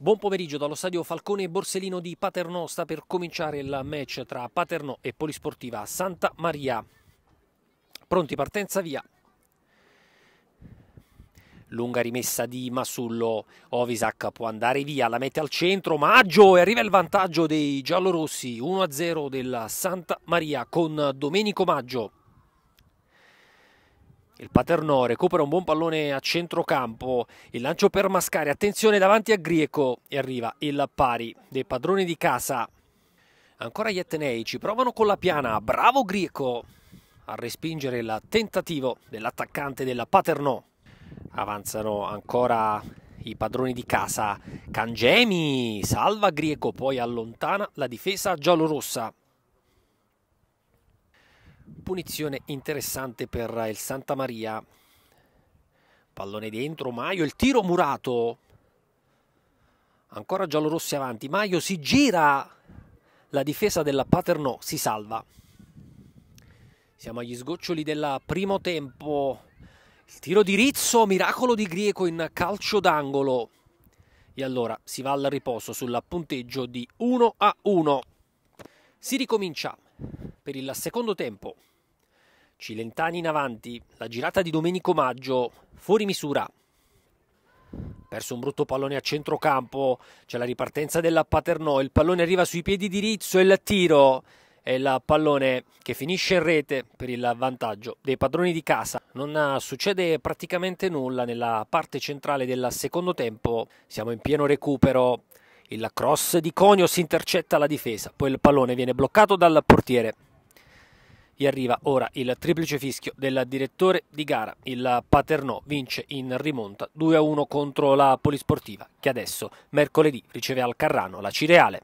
Buon pomeriggio dallo stadio Falcone e Borsellino di Paternò sta per cominciare il match tra Paternò e Polisportiva Santa Maria. Pronti partenza via. Lunga rimessa di Masullo, Ovisac può andare via, la mette al centro, Maggio e arriva il vantaggio dei giallorossi, 1-0 della Santa Maria con Domenico Maggio. Il Paternò recupera un buon pallone a centrocampo, il lancio per Mascari, attenzione davanti a Grieco e arriva il pari dei padroni di casa. Ancora gli Etnei ci provano con la piana, bravo Grieco a respingere il tentativo dell'attaccante della Paternò. Avanzano ancora i padroni di casa. Cangemi salva Grieco, poi allontana la difesa giallorossa. Punizione interessante per il Santa Maria. Pallone dentro, Maio, il tiro murato. Ancora giallo-rossi avanti. Maio si gira la difesa della Paternò, si salva. Siamo agli sgoccioli del primo tempo. Il tiro di Rizzo, miracolo di Grieco in calcio d'angolo. E allora si va al riposo sul punteggio di 1 a 1. Si ricomincia per il secondo tempo. Cilentani in avanti, la girata di Domenico Maggio, fuori misura. Perso un brutto pallone a centrocampo, c'è la ripartenza della Paternò, il pallone arriva sui piedi di Rizzo e il tiro è il pallone che finisce in rete per il vantaggio dei padroni di casa. Non succede praticamente nulla nella parte centrale del secondo tempo, siamo in pieno recupero, il cross di Conios intercetta la difesa, poi il pallone viene bloccato dal portiere. Gli arriva ora il triplice fischio del direttore di gara. Il Paternò vince in rimonta 2-1 contro la Polisportiva, che adesso mercoledì riceve al Carrano la Cireale.